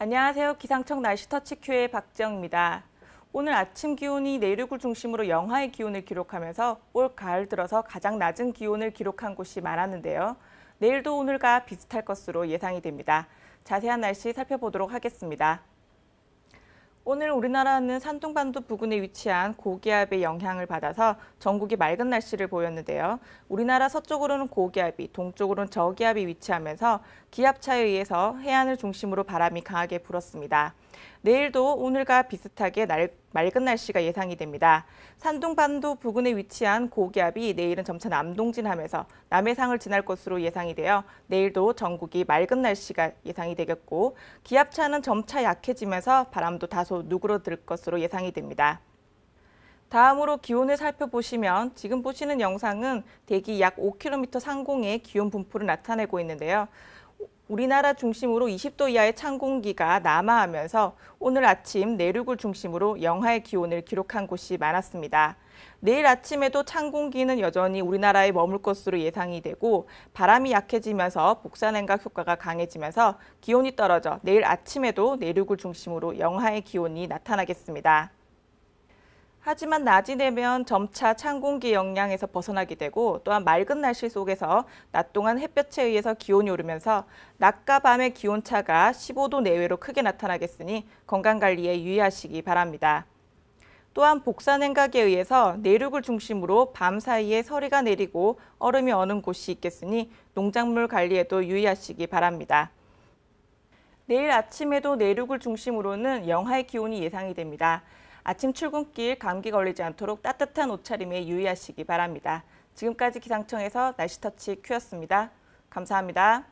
안녕하세요. 기상청 날씨 터치큐의 박정영입니다 오늘 아침 기온이 내륙을 중심으로 영하의 기온을 기록하면서 올 가을 들어서 가장 낮은 기온을 기록한 곳이 많았는데요. 내일도 오늘과 비슷할 것으로 예상이 됩니다. 자세한 날씨 살펴보도록 하겠습니다. 오늘 우리나라는 산둥반도 부근에 위치한 고기압의 영향을 받아서 전국이 맑은 날씨를 보였는데요. 우리나라 서쪽으로는 고기압이, 동쪽으로는 저기압이 위치하면서 기압차에 의해서 해안을 중심으로 바람이 강하게 불었습니다. 내일도 오늘과 비슷하게 날 맑은 날씨가 예상이 됩니다. 산둥반도 부근에 위치한 고기압이 내일은 점차 남동진하면서 남해상을 지날 것으로 예상이 되어 내일도 전국이 맑은 날씨가 예상이 되겠고 기압차는 점차 약해지면서 바람도 다소 누그러들 것으로 예상이 됩니다. 다음으로 기온을 살펴보시면 지금 보시는 영상은 대기 약 5km 상공의 기온 분포를 나타내고 있는데요. 우리나라 중심으로 20도 이하의 찬 공기가 남하하면서 오늘 아침 내륙을 중심으로 영하의 기온을 기록한 곳이 많았습니다. 내일 아침에도 찬 공기는 여전히 우리나라에 머물 것으로 예상이 되고 바람이 약해지면서 복사냉각 효과가 강해지면서 기온이 떨어져 내일 아침에도 내륙을 중심으로 영하의 기온이 나타나겠습니다. 하지만 낮이 되면 점차 찬 공기 영향에서 벗어나게 되고 또한 맑은 날씨 속에서 낮 동안 햇볕에 의해서 기온이 오르면서 낮과 밤의 기온차가 15도 내외로 크게 나타나겠으니 건강관리에 유의하시기 바랍니다. 또한 복사냉각에 의해서 내륙을 중심으로 밤 사이에 서리가 내리고 얼음이 어는 곳이 있겠으니 농작물 관리에도 유의하시기 바랍니다. 내일 아침에도 내륙을 중심으로는 영하의 기온이 예상이 됩니다. 아침 출근길 감기 걸리지 않도록 따뜻한 옷차림에 유의하시기 바랍니다. 지금까지 기상청에서 날씨터치 큐였습니다. 감사합니다.